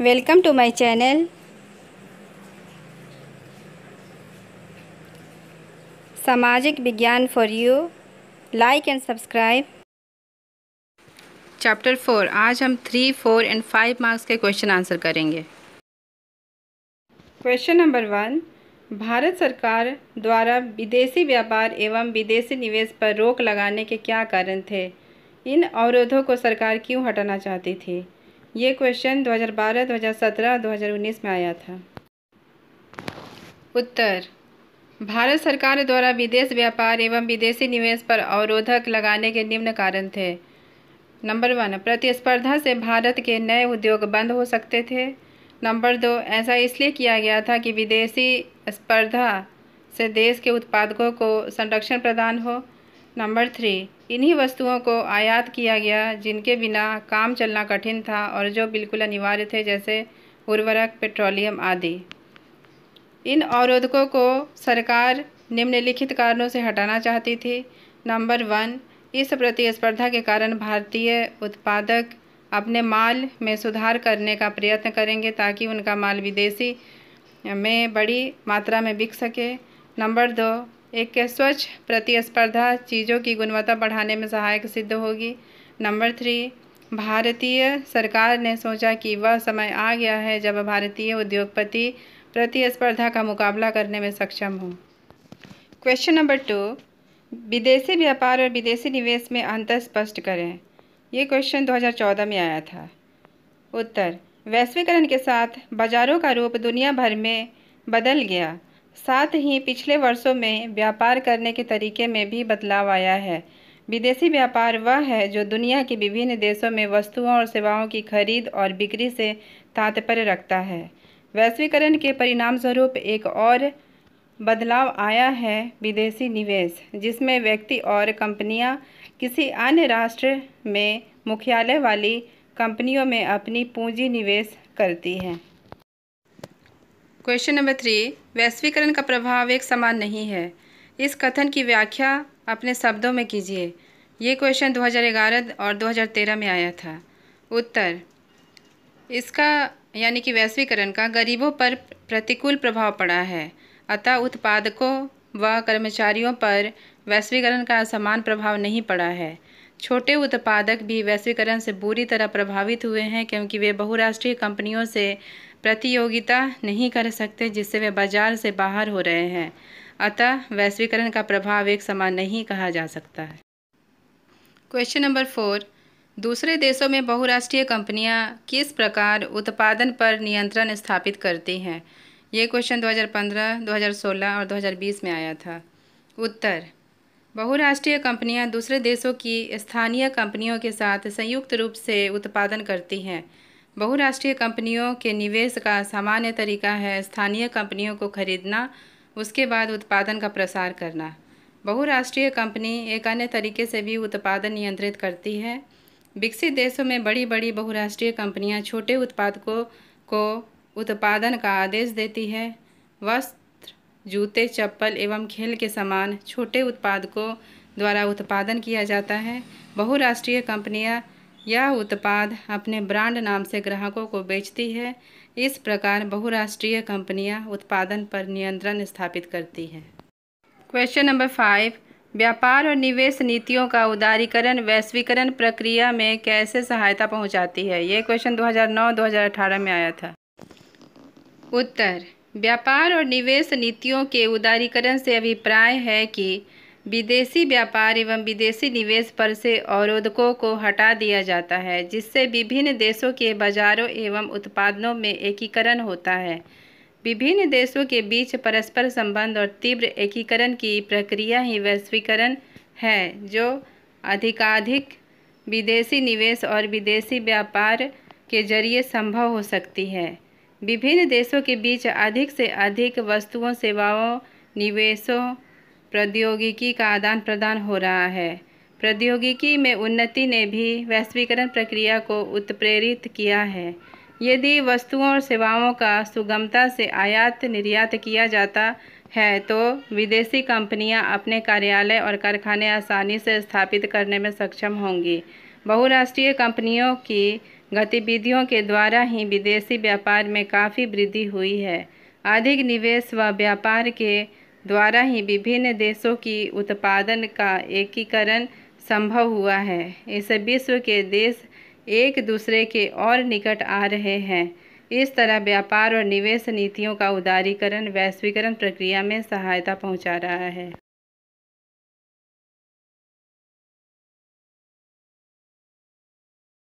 welcome to my channel सामाजिक विज्ञान for you like and subscribe chapter four आज हम three four and five marks के question answer करेंगे क्वेश्चन नंबर वन भारत सरकार द्वारा विदेशी व्यापार एवं विदेशी निवेश पर रोक लगाने के क्या कारण थे इन अवरोधों को सरकार क्यों हटाना चाहती थी ये क्वेश्चन 2012, 2017 2019 में आया था उत्तर भारत सरकार द्वारा विदेश व्यापार एवं विदेशी निवेश पर अवरोधक लगाने के निम्न कारण थे नंबर वन प्रतिस्पर्धा से भारत के नए उद्योग बंद हो सकते थे नंबर दो ऐसा इसलिए किया गया था कि विदेशी स्पर्धा से देश के उत्पादकों को संरक्षण प्रदान हो नंबर थ्री इन्हीं वस्तुओं को आयात किया गया जिनके बिना काम चलना कठिन था और जो बिल्कुल अनिवार्य थे जैसे उर्वरक पेट्रोलियम आदि इन अवरोधकों को सरकार निम्नलिखित कारणों से हटाना चाहती थी नंबर वन इस प्रतिस्पर्धा के कारण भारतीय उत्पादक अपने माल में सुधार करने का प्रयत्न करेंगे ताकि उनका माल विदेशी में बड़ी मात्रा में बिक सके नंबर दो एक स्वच्छ प्रतिस्पर्धा चीज़ों की गुणवत्ता बढ़ाने में सहायक सिद्ध होगी नंबर थ्री भारतीय सरकार ने सोचा कि वह समय आ गया है जब भारतीय उद्योगपति प्रतिस्पर्धा का मुकाबला करने में सक्षम हो क्वेश्चन नंबर टू विदेशी व्यापार और विदेशी निवेश में अंतर स्पष्ट करें ये क्वेश्चन 2014 में आया था उत्तर वैश्वीकरण के साथ बाज़ारों का रूप दुनिया भर में बदल गया साथ ही पिछले वर्षों में व्यापार करने के तरीके में भी बदलाव आया है विदेशी व्यापार वह है जो दुनिया के विभिन्न देशों में वस्तुओं और सेवाओं की खरीद और बिक्री से तात्पर्य रखता है वैश्वीकरण के परिणामस्वरूप एक और बदलाव आया है विदेशी निवेश जिसमें व्यक्ति और कंपनियां किसी अन्य राष्ट्र में मुख्यालय वाली कंपनियों में अपनी पूंजी निवेश करती हैं क्वेश्चन नंबर थ्री वैश्वीकरण का प्रभाव एक समान नहीं है इस कथन की व्याख्या अपने शब्दों में कीजिए ये क्वेश्चन 2011 और 2013 में आया था उत्तर इसका यानी कि वैश्वीकरण का गरीबों पर प्रतिकूल प्रभाव पड़ा है अतः उत्पादकों व कर्मचारियों पर वैश्वीकरण का समान प्रभाव नहीं पड़ा है छोटे उत्पादक भी वैश्वीकरण से बुरी तरह प्रभावित हुए हैं क्योंकि वे बहुराष्ट्रीय कंपनियों से प्रतियोगिता नहीं कर सकते जिससे वे बाजार से बाहर हो रहे हैं अतः वैश्वीकरण का प्रभाव एक समान नहीं कहा जा सकता है क्वेश्चन नंबर फोर दूसरे देशों में बहुराष्ट्रीय कंपनियां किस प्रकार उत्पादन पर नियंत्रण स्थापित करती हैं ये क्वेश्चन 2015, 2016 और 2020 में आया था उत्तर बहुराष्ट्रीय कंपनियां दूसरे देशों की स्थानीय कंपनियों के साथ संयुक्त रूप से उत्पादन करती हैं बहुराष्ट्रीय कंपनियों के निवेश का सामान्य तरीका है स्थानीय कंपनियों को खरीदना उसके बाद उत्पादन का प्रसार करना बहुराष्ट्रीय कंपनी एक अन्य तरीके से भी उत्पादन नियंत्रित करती है विकसित देशों में बड़ी बड़ी बहुराष्ट्रीय कंपनियां छोटे उत्पादकों को उत्पादन का आदेश देती है वस्त जूते चप्पल एवं खेल के सामान छोटे उत्पादकों द्वारा उत्पादन किया जाता है बहुराष्ट्रीय कंपनियां यह उत्पाद अपने ब्रांड नाम से ग्राहकों को बेचती है इस प्रकार बहुराष्ट्रीय कंपनियां उत्पादन पर नियंत्रण स्थापित करती हैं क्वेश्चन नंबर फाइव व्यापार और निवेश नीतियों का उदारीकरण वैश्वीकरण प्रक्रिया में कैसे सहायता पहुंचाती है ये क्वेश्चन 2009-2018 में आया था उत्तर व्यापार और निवेश नीतियों के उदारीकरण से अभिप्राय है कि विदेशी व्यापार एवं विदेशी निवेश पर से अवरोधकों को हटा दिया जाता है जिससे विभिन्न देशों के बाजारों एवं उत्पादनों में एकीकरण होता है विभिन्न देशों के बीच परस्पर संबंध और तीव्र एकीकरण की प्रक्रिया ही वैश्वीकरण है जो अधिकाधिक विदेशी निवेश और विदेशी व्यापार के जरिए संभव हो सकती है विभिन्न देशों के बीच अधिक से अधिक वस्तुओं सेवाओं निवेशों प्रौद्योगिकी का आदान प्रदान हो रहा है प्रौद्योगिकी में उन्नति ने भी वैश्वीकरण प्रक्रिया को उत्प्रेरित किया है यदि वस्तुओं और सेवाओं का सुगमता से आयात निर्यात किया जाता है तो विदेशी कंपनियां अपने कार्यालय और कारखाने आसानी से स्थापित करने में सक्षम होंगी बहुराष्ट्रीय कंपनियों की गतिविधियों के द्वारा ही विदेशी व्यापार में काफ़ी वृद्धि हुई है अधिक निवेश व व्यापार के द्वारा ही विभिन्न देशों की उत्पादन का एकीकरण संभव हुआ है इससे विश्व के देश एक दूसरे के और निकट आ रहे हैं इस तरह व्यापार और निवेश नीतियों का उदारीकरण वैश्वीकरण प्रक्रिया में सहायता पहुंचा रहा है